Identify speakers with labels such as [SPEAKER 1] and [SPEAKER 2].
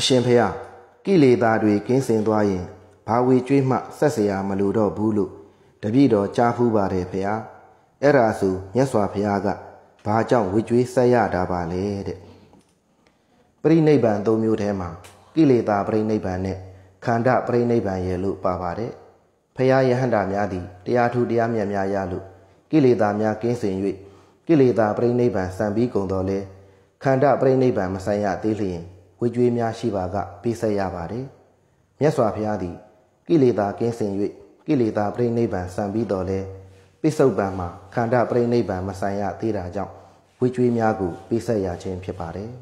[SPEAKER 1] အရှင်ဖုရားကိလေသာတွေကင်းစင်သွားရင်ဘာဝေကျွေးမှဆက်เสียမလိုတော့ဘူးလို့တပည့်တော်ကြားဖူးပါတယ်ဖုရားအဲ့ဒါဆိုမြတ်စွာဘုရားက ဘာကြောင့်ဝေကျွေးဆက်ရတာပါလဲတဲ့ပရိနိဗ္ဗာန်၃မျိုးထဲမှာကိလေသာပရိနိဗ္ဗာန်နဲ့ခန္ဓာပရိနိဗ္ဗာန်ရဲ့လို့ပါပါတယ်ဖုရားယဟန္တာများသည်တရားထူတရားမြတ်များရလို့ကိလေသာများကင်းစင်၍ကိလေသာပရိနိဗ္ဗာန်စံပြီးကုန်တော်လဲခန္ဓာပရိနိဗ္ဗာန်မဆိုင်ရသေးလျင်ဝေကြွေးများရှိပါကပေးဆက်ရပါတယ်။မြတ်စွာဘုရားသည်ကိလေသာကင်းစင်၍ကိလေသာပြိဋိဘံဆံပြီးတော်လဲပိဿုပံမှာခန္ဓာပြိဋိဘံမဆံရသေးတာကြောင့်ဝေကြွေးများကိုပေးဆက်ရခြင်းဖြစ်ပါတယ်။